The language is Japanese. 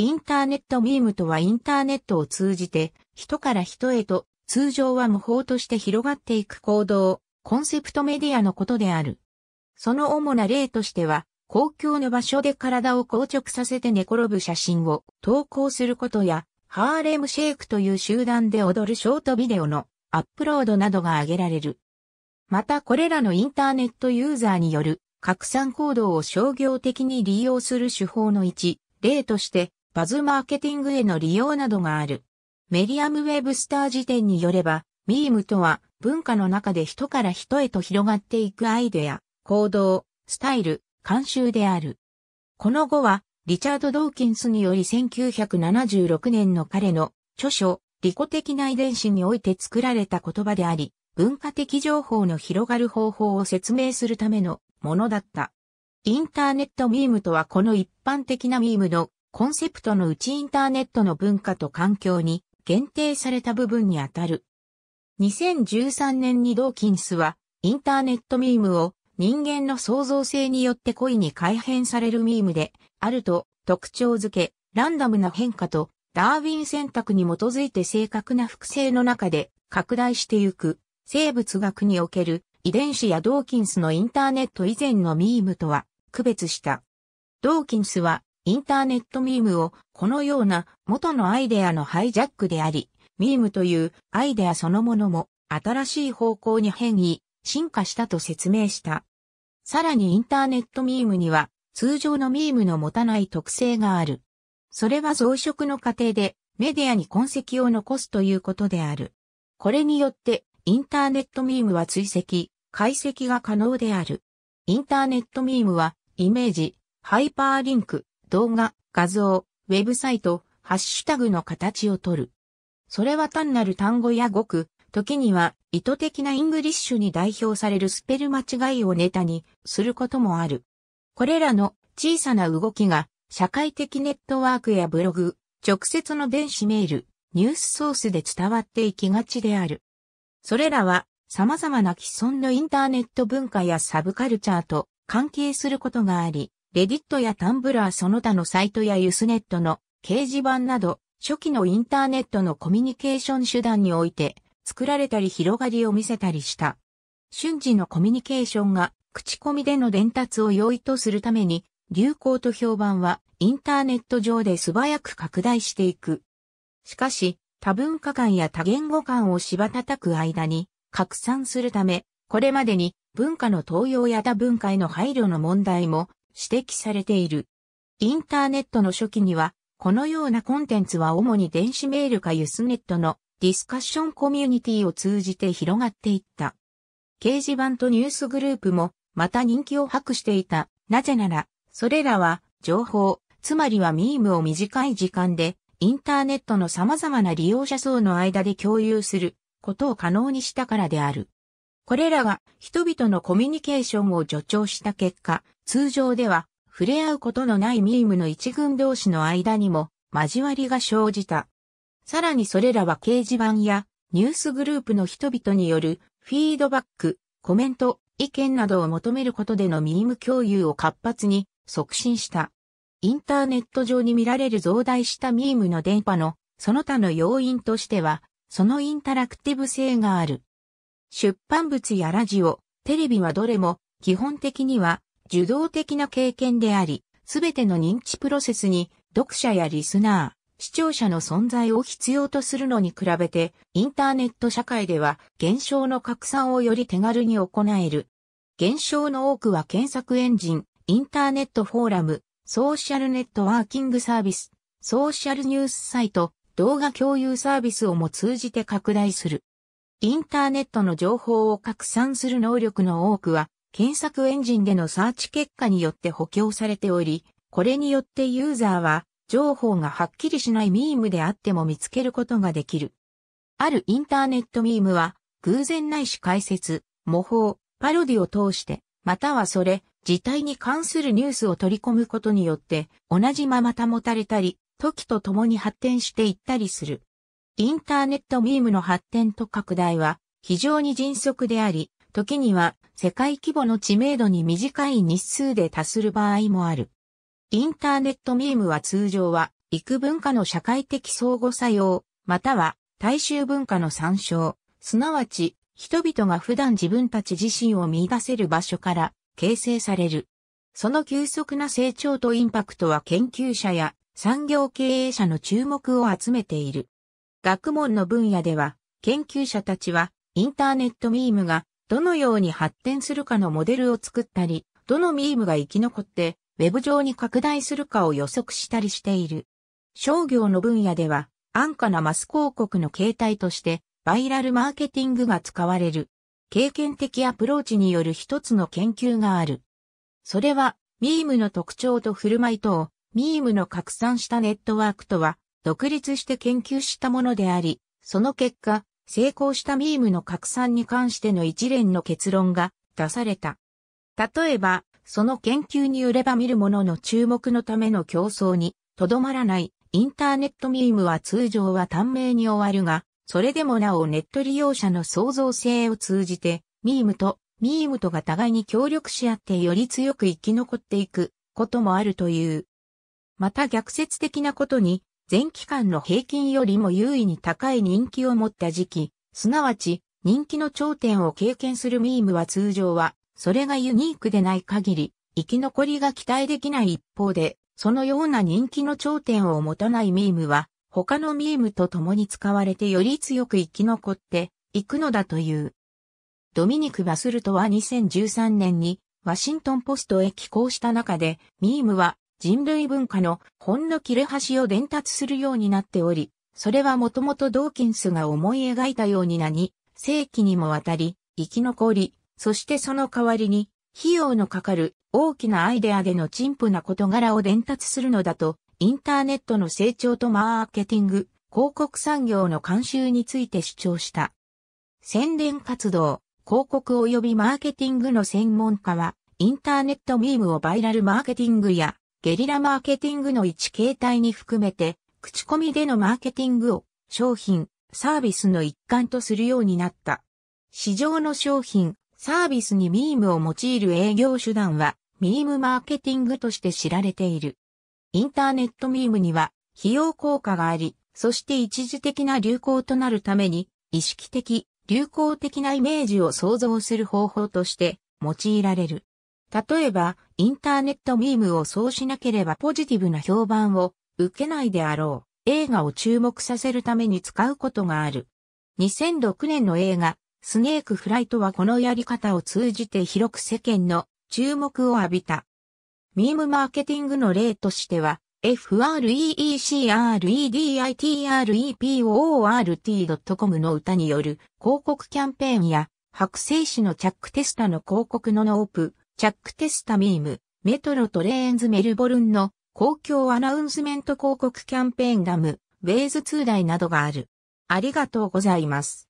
インターネットミームとはインターネットを通じて、人から人へと、通常は無法として広がっていく行動、コンセプトメディアのことである。その主な例としては、公共の場所で体を硬直させて寝転ぶ写真を投稿することや、ハーレムシェイクという集団で踊るショートビデオのアップロードなどが挙げられる。またこれらのインターネットユーザーによる拡散行動を商業的に利用する手法の一例としてバズマーケティングへの利用などがある。メディアム・ウェブスター辞典によれば、ミームとは文化の中で人から人へと広がっていくアイデア、行動、スタイル、慣習である。この後は、リチャード・ドーキンスにより1976年の彼の著書、利己的な遺伝子において作られた言葉であり、文化的情報の広がる方法を説明するためのものだった。インターネットミームとはこの一般的なミームのコンセプトのうちインターネットの文化と環境に限定された部分にあたる。2013年にドーキンスはインターネットミームを人間の創造性によって恋に改変されるミームであると特徴づけ、ランダムな変化とダーウィン選択に基づいて正確な複製の中で拡大してゆく生物学における遺伝子やドーキンスのインターネット以前のミームとは区別した。ドーキンスはインターネットミームをこのような元のアイデアのハイジャックであり、ミームというアイデアそのものも新しい方向に変異、進化したと説明した。さらにインターネットミームには通常のミームの持たない特性がある。それは増殖の過程でメディアに痕跡を残すということである。これによってインターネットミームは追跡、解析が可能である。インターネットミームはイメージ、ハイパーリンク、動画、画像、ウェブサイト、ハッシュタグの形をとる。それは単なる単語や語句、時には意図的なイングリッシュに代表されるスペル間違いをネタにすることもある。これらの小さな動きが社会的ネットワークやブログ、直接の電子メール、ニュースソースで伝わっていきがちである。それらは様々な既存のインターネット文化やサブカルチャーと関係することがあり、レディットやタンブラーその他のサイトやユスネットの掲示板など、初期のインターネットのコミュニケーション手段において、作られたり広がりを見せたりした。瞬時のコミュニケーションが、口コミでの伝達を容易とするために、流行と評判は、インターネット上で素早く拡大していく。しかし、多文化間や多言語間をた叩く間に、拡散するため、これまでに文化の東洋や多文化への配慮の問題も指摘されている。インターネットの初期には、このようなコンテンツは主に電子メールかユスネットのディスカッションコミュニティを通じて広がっていった。掲示板とニュースグループもまた人気を博していた。なぜなら、それらは情報、つまりはミームを短い時間でインターネットの様々な利用者層の間で共有することを可能にしたからである。これらが人々のコミュニケーションを助長した結果、通常では触れ合うことのないミームの一群同士の間にも交わりが生じた。さらにそれらは掲示板やニュースグループの人々によるフィードバック、コメント、意見などを求めることでのミーム共有を活発に促進した。インターネット上に見られる増大したミームの電波のその他の要因としては、そのインタラクティブ性がある。出版物やラジオ、テレビはどれも基本的には受動的な経験であり、すべての認知プロセスに読者やリスナー、視聴者の存在を必要とするのに比べて、インターネット社会では現象の拡散をより手軽に行える。現象の多くは検索エンジン、インターネットフォーラム、ソーシャルネットワーキングサービス、ソーシャルニュースサイト、動画共有サービスをも通じて拡大する。インターネットの情報を拡散する能力の多くは、検索エンジンでのサーチ結果によって補強されており、これによってユーザーは情報がはっきりしないミームであっても見つけることができる。あるインターネットミームは偶然ないし解説、模倣、パロディを通して、またはそれ、事態に関するニュースを取り込むことによって、同じまま保たれたり、時と共に発展していったりする。インターネットミームの発展と拡大は非常に迅速であり、時には世界規模の知名度に短い日数で達する場合もある。インターネットミームは通常は、幾文化の社会的相互作用、または大衆文化の参照、すなわち人々が普段自分たち自身を見出せる場所から形成される。その急速な成長とインパクトは研究者や産業経営者の注目を集めている。学問の分野では、研究者たちはインターネットミームがどのように発展するかのモデルを作ったり、どのミームが生き残って、ウェブ上に拡大するかを予測したりしている。商業の分野では、安価なマス広告の形態として、バイラルマーケティングが使われる。経験的アプローチによる一つの研究がある。それは、ミームの特徴と振る舞いとミームの拡散したネットワークとは、独立して研究したものであり、その結果、成功したミームの拡散に関しての一連の結論が出された。例えば、その研究によれば見る者の注目のための競争にとどまらないインターネットミームは通常は短命に終わるが、それでもなおネット利用者の創造性を通じて、ミームとミームとが互いに協力し合ってより強く生き残っていくこともあるという。また逆説的なことに、全期間の平均よりも優位に高い人気を持った時期、すなわち人気の頂点を経験するミームは通常は、それがユニークでない限り、生き残りが期待できない一方で、そのような人気の頂点を持たないミームは、他のミームと共に使われてより強く生き残っていくのだという。ドミニク・バスルトは2013年にワシントンポストへ寄稿した中で、ミームは人類文化のほんの切れ端を伝達するようになっており、それはもともとドーキンスが思い描いたようになに、世紀にもわたり、生き残り、そしてその代わりに、費用のかかる大きなアイデアでの陳腐な事柄を伝達するのだと、インターネットの成長とマーケティング、広告産業の慣習について主張した。宣伝活動、広告及びマーケティングの専門家は、インターネットミームをバイラルマーケティングやゲリラマーケティングの一形態に含めて、口コミでのマーケティングを商品、サービスの一環とするようになった。市場の商品、サービスにミームを用いる営業手段は、ミームマーケティングとして知られている。インターネットミームには、費用効果があり、そして一時的な流行となるために、意識的、流行的なイメージを創造する方法として用いられる。例えば、インターネットミームをそうしなければポジティブな評判を受けないであろう映画を注目させるために使うことがある。2006年の映画、スネークフライトはこのやり方を通じて広く世間の注目を浴びた。ミームマーケティングの例としては、freecreditrepoort.com の歌による広告キャンペーンや、白製紙のチャックテスタの広告のノープ、チャック・テスタミーム、メトロトレーンズ・メルボルンの公共アナウンスメント広告キャンペーンダム、ウェイズ2台などがある。ありがとうございます。